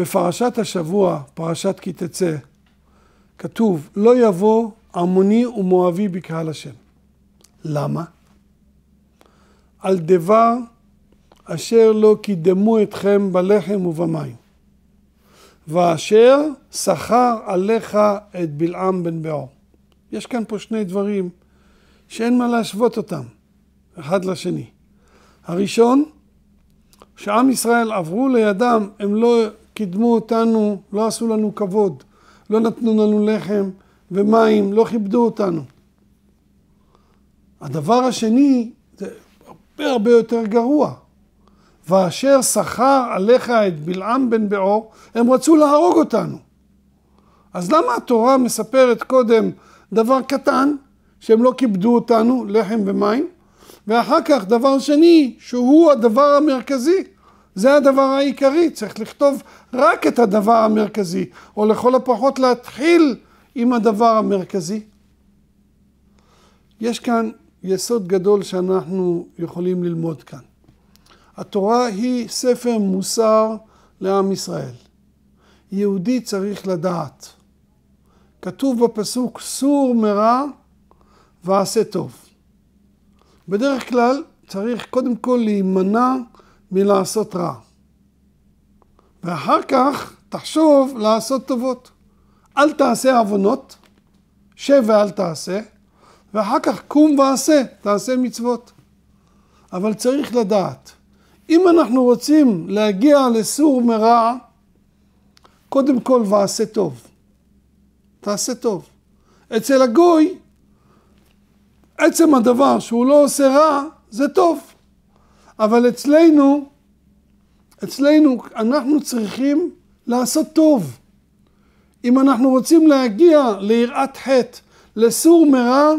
בפרשת השבוע, פרשת כי תצא, כתוב, לא יבוא עמוני ומואבי בקהל השם. למה? על דבר אשר לא קידמו אתכם בלחם ובמים, ואשר שכר עליך את בלעם בן בעור. יש כאן פה שני דברים שאין מה להשוות אותם, אחד לשני. הראשון, שעם ישראל עברו לידם, הם לא קידמו אותנו, לא עשו לנו כבוד, לא נתנו לנו לחם ומים, לא כיבדו אותנו. הדבר השני זה הרבה הרבה יותר גרוע. ואשר שכר עליך את בלעם בן בעור, הם רצו להרוג אותנו. אז למה התורה מספרת קודם דבר קטן, שהם לא כיבדו אותנו, לחם ומים, ואחר כך דבר שני, שהוא הדבר המרכזי, זה הדבר העיקרי, צריך לכתוב רק את הדבר המרכזי, או לכל הפחות להתחיל עם הדבר המרכזי. יש כאן יסוד גדול שאנחנו יכולים ללמוד כאן. התורה היא ספר מוסר לעם ישראל. יהודי צריך לדעת. כתוב בפסוק סור מרע ועשה טוב. בדרך כלל צריך קודם כל להימנע מלעשות רע. ואחר כך תחשוב לעשות טובות. אל תעשה עוונות, שב ואל תעשה, ואחר כך קום ועשה, תעשה מצוות. אבל צריך לדעת, אם אנחנו רוצים להגיע לסור מרע, קודם כל ועשה טוב. תעשה טוב. אצל הגוי, עצם הדבר שהוא לא עושה רע, זה טוב. אבל אצלנו, אצלנו אנחנו צריכים לעשות טוב. אם אנחנו רוצים להגיע ליראת חטא, לסור מרע,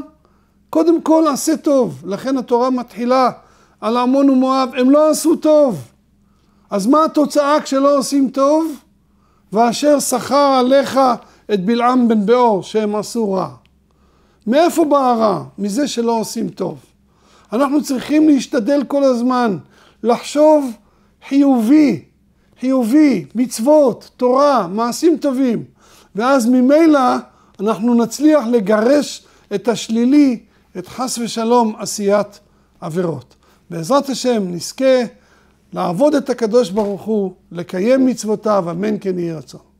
קודם כל עשה טוב. לכן התורה מתחילה על עמון ומואב, הם לא עשו טוב. אז מה התוצאה כשלא עושים טוב? ואשר שכר עליך את בלעם בן באור שהם עשו רע. מאיפה בא הרע? מזה שלא עושים טוב. אנחנו צריכים להשתדל כל הזמן, לחשוב חיובי, חיובי, מצוות, תורה, מעשים טובים, ואז ממילא אנחנו נצליח לגרש את השלילי, את חס ושלום עשיית עבירות. בעזרת השם נזכה לעבוד את הקדוש ברוך הוא, לקיים מצוותיו, אמן כן יהי רצון.